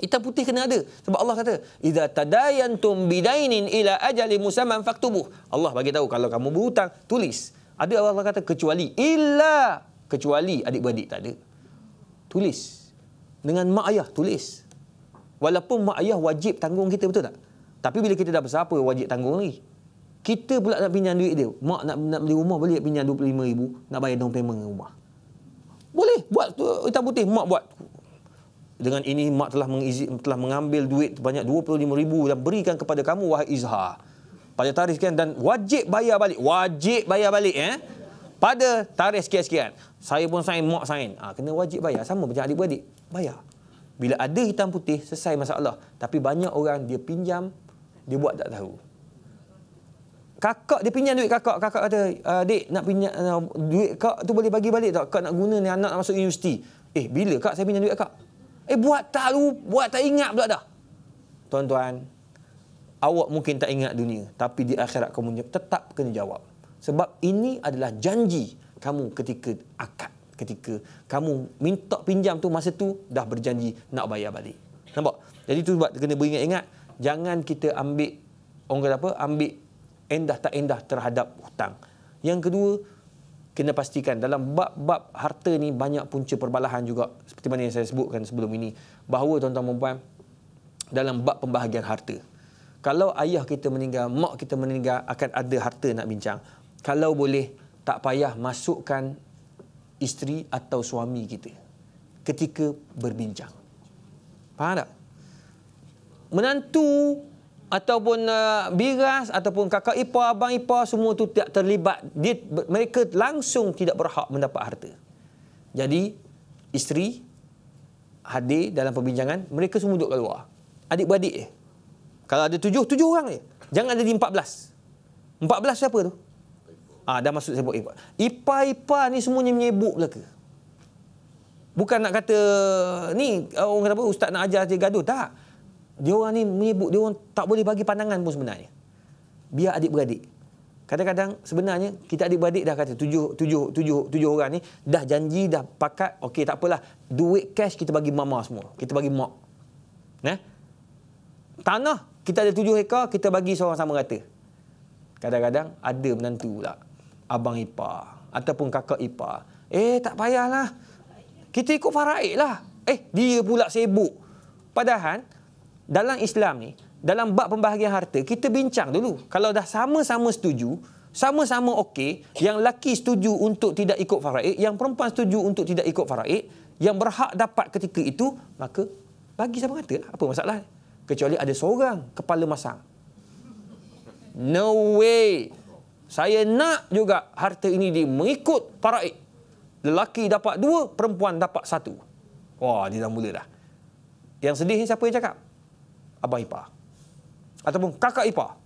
Kita putih kena ada sebab Allah kata idza tadayantum bidainin ila ajali musamman faktubuh Allah bagi tahu kalau kamu berhutang tulis ada Allah, Allah kata kecuali illa kecuali adik-beradik tak ada tulis dengan mak ayah tulis walaupun mak ayah wajib tanggung kita betul tak tapi bila kita dah besar apa wajib tanggung lagi kita pula nak pinjam duit dia. Mak nak nak beli rumah boleh pinjam 25 nak bayar down payment rumah. Boleh buat tu hitam putih mak buat. Dengan ini mak telah mengizi, telah mengambil duit banyak 25 ribu dan berikan kepada kamu wahai Izhar. Pada tarikh sekian dan wajib bayar balik. Wajib bayar balik eh. Pada tarikh sekian-sekian. Saya pun sign, mak sign. Ha, kena wajib bayar. Sama macam adik-beradik. Bayar. Bila ada hitam putih, selesai masalah. Tapi banyak orang dia pinjam, dia buat tak tahu kakak dia pinjam duit kakak kakak kata adik ah, nak pinjam uh, duit kak tu boleh bagi balik tak kak nak guna ni anak nak masuk universiti eh bila kak saya pinjam duit kak eh buat tak lu buat tak ingat pula dah tuan-tuan awak mungkin tak ingat dunia tapi di akhirat kamu tetap kena jawab sebab ini adalah janji kamu ketika akad ketika kamu minta pinjam tu masa tu dah berjanji nak bayar balik nampak jadi tu buat kena beringat-ingat jangan kita ambil orang kata apa ambil endah tak endah terhadap hutang. Yang kedua, kena pastikan dalam bab-bab harta ni banyak punca perbalahan juga seperti mana yang saya sebutkan sebelum ini bahawa tuan-tuan dan puan dalam bab pembahagian harta. Kalau ayah kita meninggal, mak kita meninggal akan ada harta nak bincang. Kalau boleh tak payah masukkan isteri atau suami kita ketika berbincang. Faham tak? Menantu ataupun uh, biras ataupun kakak ipar abang ipar semua tu tidak terlibat dia mereka langsung tidak berhak mendapat harta jadi isteri hadir dalam perbincangan mereka semua duduk keluar. adik-beradik je eh. kalau ada tujuh, tujuh orang je jangan di empat belas empat belas siapa tu ah ha, dah masuk sebut ipar ipar ipar ni semuanya menyebuk belaka bukan nak kata ni orang kata apa ustaz nak ajar dia gaduh tak dia orang ni menyebut, dia orang tak boleh bagi pandangan pun sebenarnya. Biar adik-beradik. Kadang-kadang sebenarnya kita adik-beradik dah kata tujuh, tujuh, tujuh, tujuh orang ni dah janji, dah pakat, okey tak apalah. Duit cash kita bagi mama semua. Kita bagi mak. Nah? Tanah, kita ada tujuh ekor, kita bagi seorang sama rata. Kadang-kadang ada menantu pula. Abang ipa ataupun kakak ipa. Eh, tak payahlah. Kita ikut faraid lah. Eh, dia pula sibuk. Padahal dalam Islam ni, dalam bab pembahagian harta, kita bincang dulu. Kalau dah sama-sama setuju, sama-sama okey, yang lelaki setuju untuk tidak ikut faraid, yang perempuan setuju untuk tidak ikut faraid, yang berhak dapat ketika itu, maka bagi sama kata lah. Apa masalah? Kecuali ada seorang kepala masang. No way. Saya nak juga harta ini di mengikut faraid. Lelaki dapat dua, perempuan dapat satu. Wah, dia dah mula dah. Yang sedih ni siapa yang cakap? abah ipar. Ataupun kakak ipar.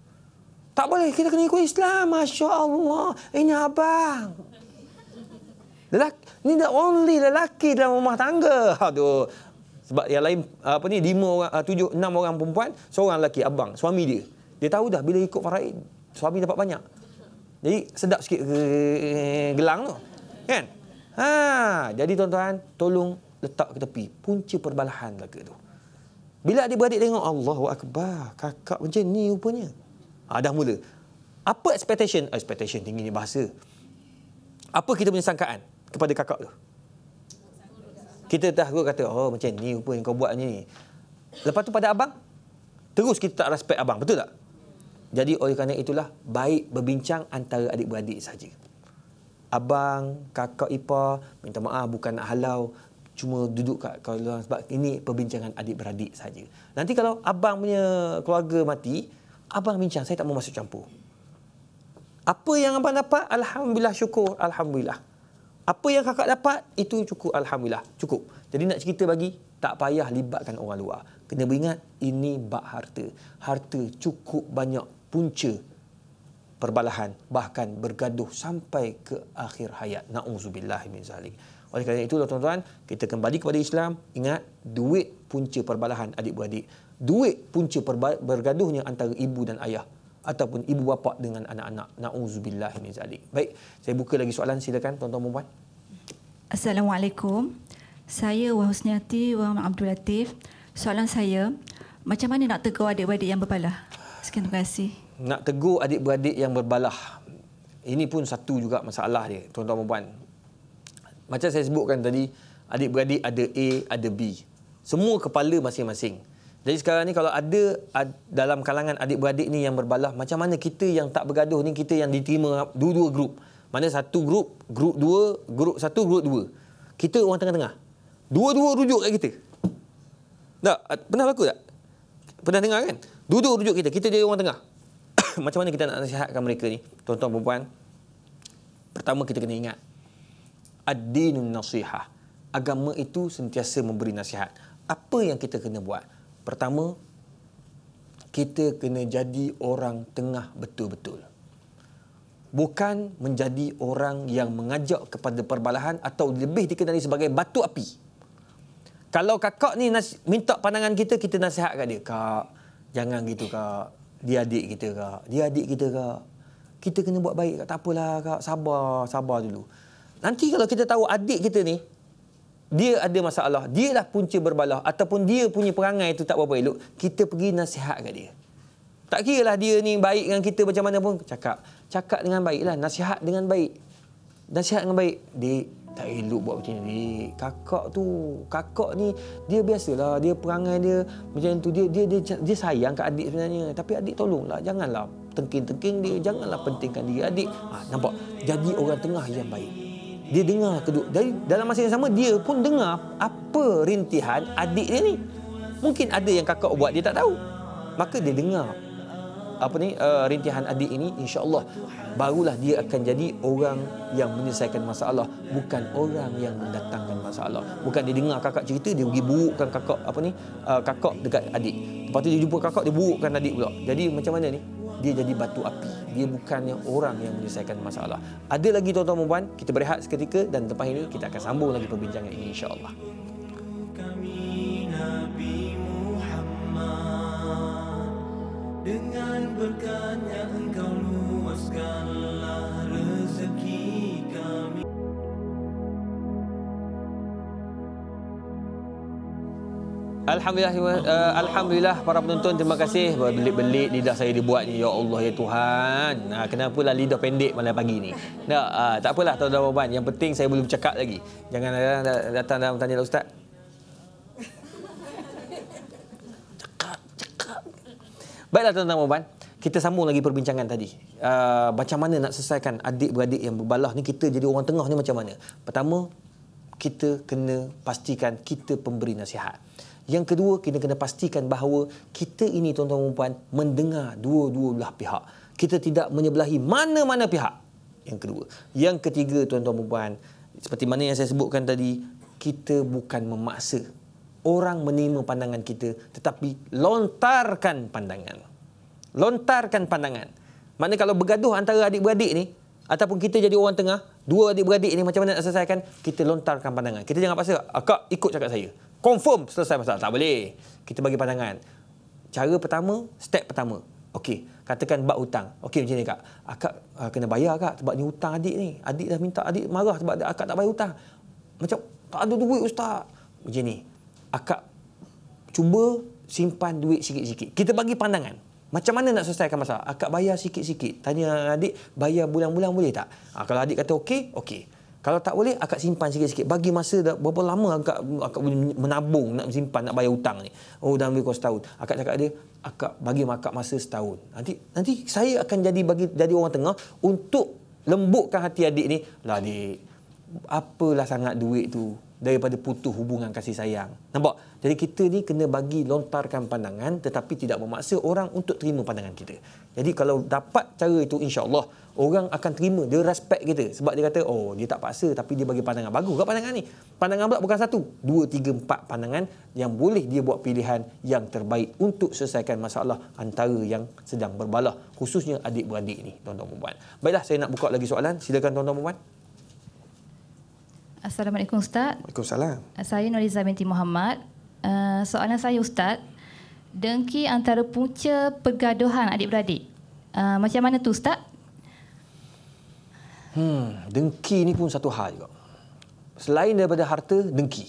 Tak boleh, kita kena ikut Islam. Masya Allah, ini abang. Lelaki, ni the only lelaki dalam rumah tangga. Aduh. Sebab yang lain, apa ni, lima orang, ah, tujuh, enam orang perempuan, seorang lelaki, abang, suami dia. Dia tahu dah bila ikut faraid, suami dapat banyak. Jadi sedap sikit eh, gelang tu. Kan? Ha, jadi tuan-tuan, tolong letak ke tepi. Punca perbalahan lelaki tu. Bila adik-beradik tengok, Allahu Akbar, kakak macam ni rupanya. Ha, dah mula. Apa expectation? Expectation tinggi ni bahasa. Apa kita punya sangkaan kepada kakak tu? Kita dah kata, oh macam ni rupanya kau buat ni. Lepas tu pada abang, terus kita tak respect abang. Betul tak? Jadi oleh kerana itulah, baik berbincang antara adik-beradik saja. Abang, kakak ipar, minta maaf bukan nak halau cuma duduk kat kalau sebab ini perbincangan adik-beradik saja. Nanti kalau abang punya keluarga mati, abang bincang, saya tak mau masuk campur. Apa yang abang dapat, alhamdulillah syukur, alhamdulillah. Apa yang kakak dapat, itu cukup, alhamdulillah, cukup. Jadi nak cerita bagi, tak payah libatkan orang luar. Kena beringat, ini bak harta. Harta cukup banyak punca perbalahan, bahkan bergaduh sampai ke akhir hayat. Na'udzubillah min zalik. Oleh kerana itu, tuan-tuan, kita kembali kepada Islam. Ingat, duit punca perbalahan adik-beradik. Duit punca bergaduhnya antara ibu dan ayah ataupun ibu bapa dengan anak-anak. Nauzubillah min zalik. Baik, saya buka lagi soalan silakan tuan-tuan dan puan. Assalamualaikum. Saya Wahusniati wa Abdul Latif. Soalan saya, macam mana nak tegur adik-beradik yang berbalah? Sekian terima kasih. Nak tegur adik-beradik yang berbalah. Ini pun satu juga masalah dia, tuan-tuan dan puan macam saya sebutkan tadi, adik-beradik ada A, ada B. Semua kepala masing-masing. Jadi sekarang ni kalau ada dalam kalangan adik-beradik ni yang berbalah, macam mana kita yang tak bergaduh ni, kita yang diterima dua-dua grup. Mana satu grup, grup dua, grup satu, grup dua. Kita orang tengah-tengah. Dua-dua rujuk kat kita. Tak? Pernah berlaku tak? Pernah dengar kan? Dua-dua rujuk kita. Kita jadi orang tengah. macam mana kita nak nasihatkan mereka ni? Tuan-tuan, perempuan. Pertama kita kena ingat ad-dinun nasihah. Agama itu sentiasa memberi nasihat. Apa yang kita kena buat? Pertama, kita kena jadi orang tengah betul-betul. Bukan menjadi orang yang mengajak kepada perbalahan atau lebih dikenali sebagai batu api. Kalau kakak ni nas- minta pandangan kita, kita nasihat kat dia. Kak, jangan gitu kak. Dia adik kita kak. Dia adik kita kak. Kita kena buat baik kak. Tak apalah kak. Sabar, sabar dulu. Nanti kalau kita tahu adik kita ni dia ada masalah, lah punca berbalah ataupun dia punya perangai itu tak berapa elok, kita pergi nasihat kat dia. Tak kira lah dia ni baik dengan kita macam mana pun, cakap. Cakap dengan baik lah, nasihat dengan baik. Nasihat dengan baik. Dik, tak elok buat macam ni. Dik, kakak tu, kakak ni dia biasalah, dia perangai dia macam tu. Dia dia dia, dia sayang kat adik sebenarnya. Tapi adik tolonglah, janganlah tengking-tengking dia, janganlah pentingkan dia adik. Ha, nampak? Jadi orang tengah yang baik dia dengar kedua dari dalam masa yang sama dia pun dengar apa rintihan adik dia ni mungkin ada yang kakak buat dia tak tahu maka dia dengar apa ni uh, rintihan adik ini Insya Allah, barulah dia akan jadi orang yang menyelesaikan masalah bukan orang yang mendatangkan masalah bukan dia dengar kakak cerita dia pergi burukkan kakak apa ni uh, kakak dekat adik lepas tu dia jumpa kakak dia burukkan adik pula jadi macam mana ni dia jadi batu api. Dia bukannya orang yang menyelesaikan masalah. Ada lagi tuan-tuan dan puan, kita berehat seketika dan lepas ini kita akan sambung lagi perbincangan ini insya-Allah. Kami Nabi Muhammad dengan berkatnya engkau luaskanlah Alhamdulillah uh, alhamdulillah para penonton terima kasih belik-belik lidah saya dibuat ni ya Allah ya Tuhan. Ha nah, kenapalah lidah pendek malam pagi ni. Nah, ha, uh, tak apalah tuan-tuan puan yang penting saya belum cakap lagi. Jangan datang datang dan tanya lah ustaz. Cakap cakap. Baiklah tuan-tuan puan kita sambung lagi perbincangan tadi. Uh, macam mana nak selesaikan adik-beradik yang berbalah ni kita jadi orang tengah ni macam mana? Pertama kita kena pastikan kita pemberi nasihat. Yang kedua, kita kena pastikan bahawa kita ini tuan-tuan dan puan mendengar dua-dua belah pihak. Kita tidak menyebelahi mana-mana pihak. Yang kedua. Yang ketiga, tuan-tuan dan puan, seperti mana yang saya sebutkan tadi, kita bukan memaksa orang menerima pandangan kita tetapi lontarkan pandangan. Lontarkan pandangan. Maknanya kalau bergaduh antara adik-beradik ni ataupun kita jadi orang tengah, dua adik-beradik ni macam mana nak selesaikan? Kita lontarkan pandangan. Kita jangan paksa, akak ah, ikut cakap saya confirm selesai masalah. Tak boleh. Kita bagi pandangan. Cara pertama, step pertama. Okey, katakan bab hutang. Okey macam ni kak. Akak uh, kena bayar kak sebab ni hutang adik ni. Adik dah minta adik marah sebab akak tak bayar hutang. Macam tak ada duit ustaz. Macam ni. Akak cuba simpan duit sikit-sikit. Kita bagi pandangan. Macam mana nak selesaikan masalah? Akak bayar sikit-sikit. Tanya adik, bayar bulan-bulan boleh tak? Ha, kalau adik kata okey, okey. Kalau tak boleh, akak simpan sikit-sikit. Bagi masa dah berapa lama akak, akak menabung nak simpan, nak bayar hutang ni. Oh, dalam lebih kurang setahun. Akak cakap dia, akak bagi akak masa setahun. Nanti nanti saya akan jadi bagi jadi orang tengah untuk lembutkan hati adik ni. Lah adik, apalah sangat duit tu daripada putus hubungan kasih sayang. Nampak? Jadi kita ni kena bagi lontarkan pandangan tetapi tidak memaksa orang untuk terima pandangan kita. Jadi kalau dapat cara itu insyaallah orang akan terima dia respect kita sebab dia kata oh dia tak paksa tapi dia bagi pandangan bagus kat pandangan ni pandangan pula bukan satu dua tiga empat pandangan yang boleh dia buat pilihan yang terbaik untuk selesaikan masalah antara yang sedang berbalah khususnya adik-beradik ni tuan-tuan perempuan baiklah saya nak buka lagi soalan silakan tuan-tuan perempuan Assalamualaikum Ustaz. Waalaikumsalam. Saya Noriza binti Muhammad. Eh, soalan saya Ustaz, dengki antara punca pergaduhan adik-beradik. Uh, macam mana tu Ustaz? Hmm, dengki ni pun satu hal juga. Selain daripada harta, dengki.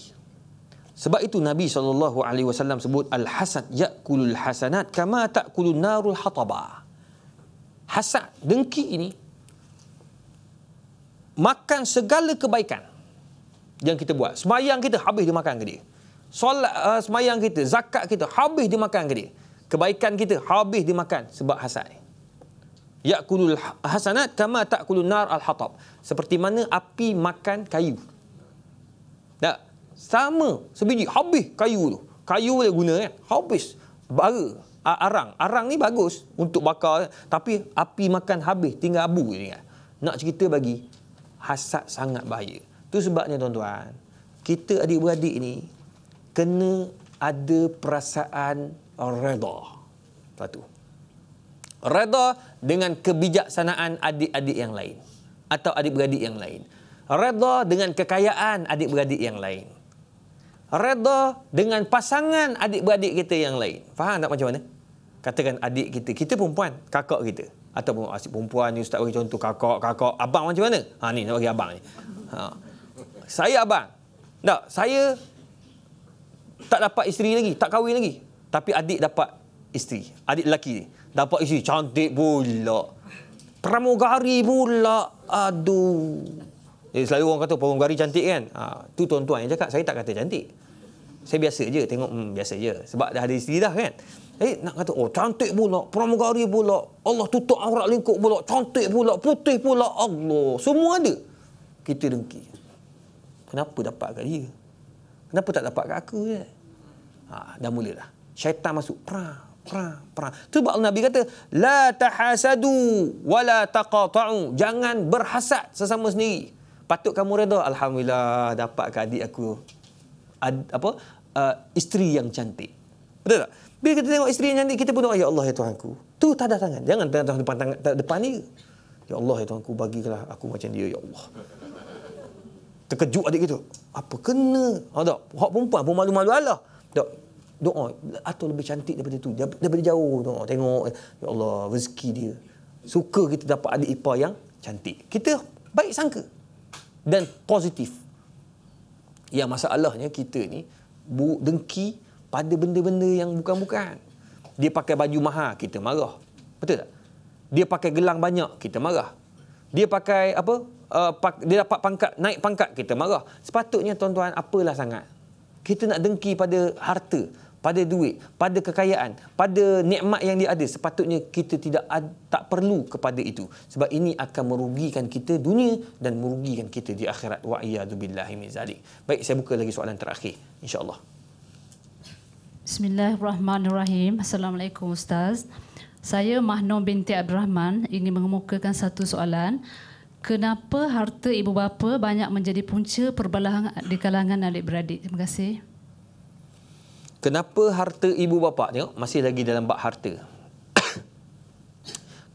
Sebab itu Nabi saw sebut al-hasad ya'kulul hasanat kama ta'kulun narul hataba. Hasad, dengki ini makan segala kebaikan yang kita buat. Semayang kita habis dimakan ke dia. Solat uh, semayang kita, zakat kita habis dimakan ke dia. Kebaikan kita habis dimakan sebab hasad ini yakulul ha-, hasanat kama takulun nar al hatab seperti mana api makan kayu tak sama sebiji habis kayu tu kayu boleh guna kan habis bara arang arang ni bagus untuk bakar eh. tapi api makan habis tinggal abu ni kan nak cerita bagi hasad sangat bahaya tu sebabnya tuan-tuan kita adik-beradik ni kena ada perasaan redha satu redha dengan kebijaksanaan adik-adik yang lain atau adik-beradik yang lain. Redha dengan kekayaan adik-beradik yang lain. Redha dengan pasangan adik-beradik kita yang lain. Faham tak macam mana? Katakan adik kita, kita perempuan, kakak kita. Ataupun asyik perempuan ni ustaz bagi contoh kakak, kakak, abang macam mana? Ha ni nak bagi abang ni. Ha. Saya abang. Tak, saya tak dapat isteri lagi, tak kahwin lagi. Tapi adik dapat isteri. Adik lelaki ni. Dapat isi cantik pula. Pramugari pula. Aduh. Eh, selalu orang kata pramugari cantik kan? Ha, tu tuan-tuan yang cakap. Saya tak kata cantik. Saya biasa je. Tengok hmm, biasa je. Sebab dah ada isteri dah kan? Eh, nak kata, oh cantik pula, pramugari pula, Allah tutup aurat lingkup pula, cantik pula, putih pula, Allah. Semua ada. Kita dengki. Kenapa dapat kat dia? Kenapa tak dapat kat aku? Ya? Ha, dah mulalah. Syaitan masuk. Pram perang perang tu bab nabi kata la tahasadu wala taqata'u jangan berhasad sesama sendiri patut kamu redha alhamdulillah dapat ke adik aku Ad, apa uh, isteri yang cantik betul tak bila kita tengok isteri yang cantik kita pun doa ya Allah ya Tuhanku tu tanda tangan jangan tanda tangan depan tangan depan ni ya Allah ya Tuhanku bagilah aku macam dia ya Allah terkejut adik kita apa kena ha tak hak perempuan pun malu-malu Allah tak doa atau lebih cantik daripada itu daripada jauh doa tengok ya Allah rezeki dia suka kita dapat adik ipar yang cantik kita baik sangka dan positif yang masalahnya kita ni dengki pada benda-benda yang bukan-bukan dia pakai baju mahal kita marah betul tak dia pakai gelang banyak kita marah dia pakai apa uh, dia dapat pangkat naik pangkat kita marah sepatutnya tuan-tuan apalah sangat kita nak dengki pada harta pada duit, pada kekayaan, pada nikmat yang dia ada, sepatutnya kita tidak tak perlu kepada itu. Sebab ini akan merugikan kita dunia dan merugikan kita di akhirat. Wa'iyadubillahi min zalik. Baik, saya buka lagi soalan terakhir. InsyaAllah. Bismillahirrahmanirrahim. Assalamualaikum Ustaz. Saya Mahnum binti Abdul Rahman ingin mengemukakan satu soalan. Kenapa harta ibu bapa banyak menjadi punca perbelahan di kalangan adik-beradik? Terima kasih. Kenapa harta ibu bapa tengok masih lagi dalam bab harta?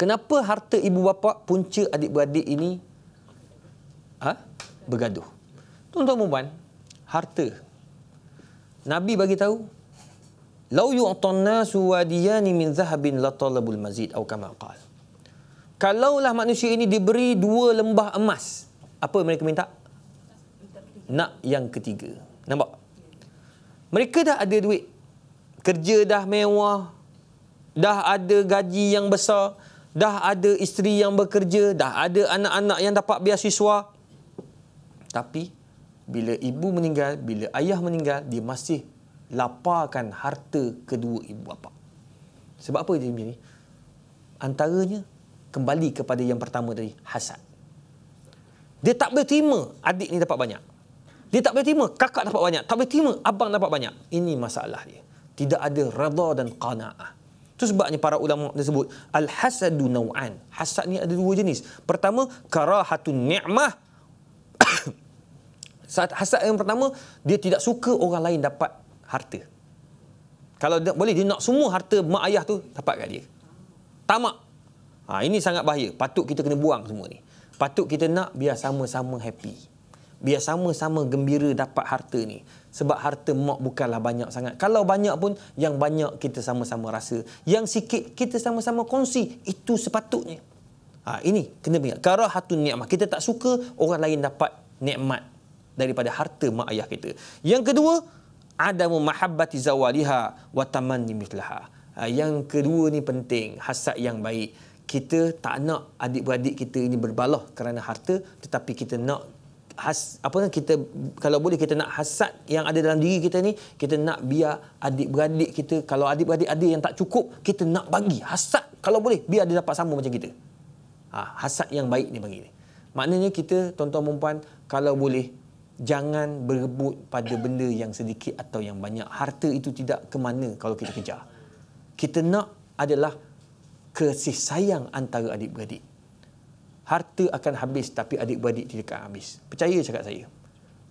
Kenapa harta ibu bapa punca adik-beradik ini ha? bergaduh? Tuan-tuan puan, harta. Nabi bagi tahu Lau yu'tanna suwadiyan min zahabin la talabul mazid atau kama qal. Kalaulah manusia ini diberi dua lembah emas, apa mereka minta? Nak yang ketiga. Nampak? Mereka dah ada duit. Kerja dah mewah. Dah ada gaji yang besar. Dah ada isteri yang bekerja. Dah ada anak-anak yang dapat beasiswa. Tapi, bila ibu meninggal, bila ayah meninggal, dia masih laparkan harta kedua ibu bapa. Sebab apa dia begini? Antaranya, kembali kepada yang pertama dari hasad. Dia tak boleh terima adik ni dapat banyak. Dia tak boleh terima kakak dapat banyak, tak boleh terima abang dapat banyak. Ini masalah dia. Tidak ada redha dan qanaah. Itu sebabnya para ulama tersebut al-hasadu nau'an. Hasad ni ada dua jenis. Pertama karahatun ni'mah. hasad yang pertama dia tidak suka orang lain dapat harta. Kalau dia, boleh dia nak semua harta mak ayah tu dapat kat dia. Tamak. Ha, ini sangat bahaya. Patut kita kena buang semua ni. Patut kita nak biar sama-sama happy biar sama-sama gembira dapat harta ni sebab harta mak bukanlah banyak sangat kalau banyak pun yang banyak kita sama-sama rasa yang sikit kita sama-sama kongsi itu sepatutnya ha, ini kena ingat karahatun nikmah kita tak suka orang lain dapat nikmat daripada harta mak ayah kita yang kedua adamu mahabbati zawaliha wa tamanni mithlaha ha, yang kedua ni penting hasad yang baik kita tak nak adik-beradik kita ini berbaloh kerana harta tetapi kita nak has, apa kan kita kalau boleh kita nak hasad yang ada dalam diri kita ni kita nak biar adik-beradik kita kalau adik-beradik ada yang tak cukup kita nak bagi hasad kalau boleh biar dia dapat sama macam kita ha, hasad yang baik ni bagi ni maknanya kita tuan-tuan perempuan kalau boleh jangan berebut pada benda yang sedikit atau yang banyak harta itu tidak ke mana kalau kita kejar kita nak adalah kasih sayang antara adik-beradik harta akan habis tapi adik-beradik tidak akan habis. Percaya cakap saya.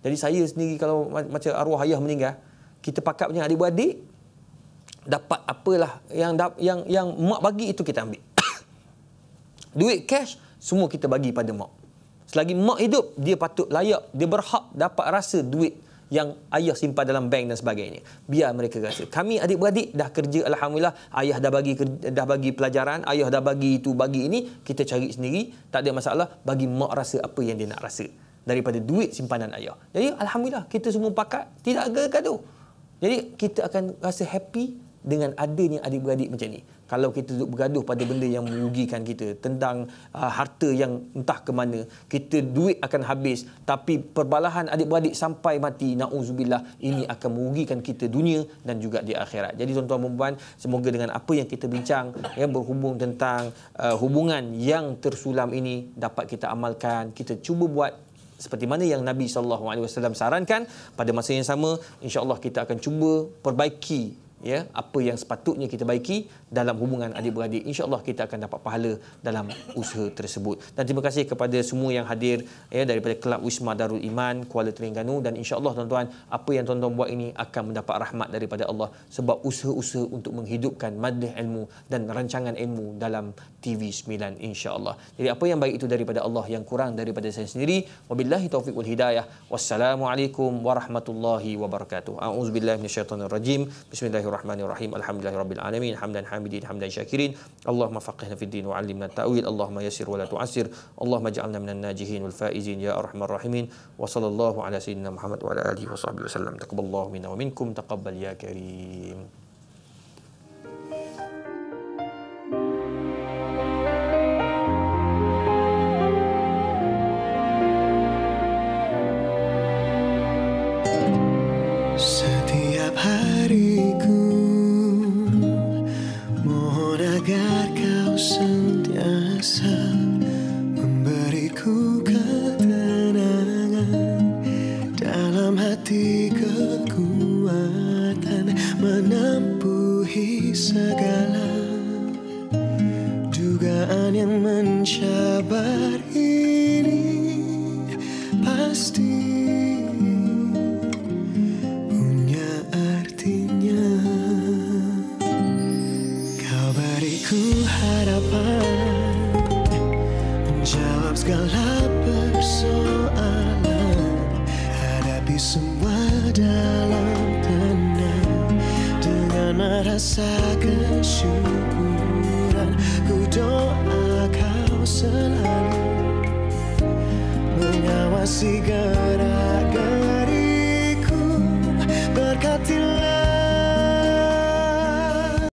Jadi saya sendiri kalau macam arwah ayah meninggal, kita pakat punya adik-beradik dapat apalah yang yang yang mak bagi itu kita ambil. Duit cash semua kita bagi pada mak. Selagi mak hidup, dia patut layak, dia berhak dapat rasa duit yang ayah simpan dalam bank dan sebagainya. Biar mereka rasa. Kami adik-beradik dah kerja alhamdulillah, ayah dah bagi dah bagi pelajaran, ayah dah bagi itu, bagi ini, kita cari sendiri, tak ada masalah bagi mak rasa apa yang dia nak rasa daripada duit simpanan ayah. Jadi alhamdulillah kita semua pakat tidak gaduh. Jadi kita akan rasa happy dengan adanya adik-beradik macam ni kalau kita duduk bergaduh pada benda yang merugikan kita tentang uh, harta yang entah ke mana kita duit akan habis tapi perbalahan adik-beradik sampai mati naudzubillah ini akan merugikan kita dunia dan juga di akhirat jadi tuan-tuan puan semoga dengan apa yang kita bincang yang berhubung tentang uh, hubungan yang tersulam ini dapat kita amalkan kita cuba buat seperti mana yang Nabi saw. alaihi wasallam sarankan pada masa yang sama insyaallah kita akan cuba perbaiki ya apa yang sepatutnya kita baiki dalam hubungan adik beradik insyaallah kita akan dapat pahala dalam usaha tersebut dan terima kasih kepada semua yang hadir ya daripada kelab Wisma Darul Iman Kuala Terengganu dan insyaallah tuan-tuan apa yang tuan-tuan buat ini akan mendapat rahmat daripada Allah sebab usaha-usaha untuk menghidupkan madrasah ilmu dan rancangan ilmu dalam TV9 insyaallah jadi apa yang baik itu daripada Allah yang kurang daripada saya sendiri wabillahi taufik wal hidayah wassalamualaikum warahmatullahi wabarakatuh auzubillahi minasyaitonirrajim bismillahirrahmanirrahim الرحمن الرحيم الحمد لله رب العالمين حمدا حامدين حمدا شاكرين اللهم فقهنا في الدين وعلمنا التأويل اللهم يسر ولا تعسر اللهم اجعلنا من الناجحين والفائزين يا أرحم الراحمين وصلى الله على سيدنا محمد وعلى آله وصحبه وسلم تقبل الله منا ومنكم تقبل يا كريم